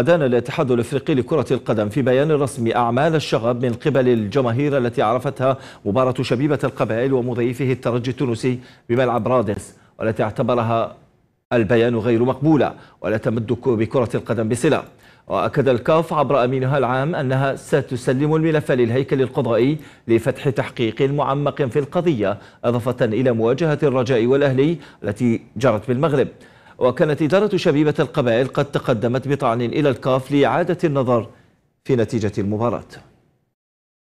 أدان الاتحاد الإفريقي لكرة القدم في بيان رسمي أعمال الشغب من قبل الجماهير التي عرفتها مباراة شبيبة القبائل ومضيفه الترجي التونسي بملعب رادس والتي اعتبرها البيان غير مقبولة ولا تمد بكرة القدم بصلة وأكد الكاف عبر أمينها العام أنها ستسلم الملف للهيكل القضائي لفتح تحقيق معمق في القضية إضافة إلى مواجهة الرجاء والأهلي التي جرت بالمغرب وكانت إدارة شبيبة القبائل قد تقدمت بطعن إلى الكاف لإعادة النظر في نتيجة المباراة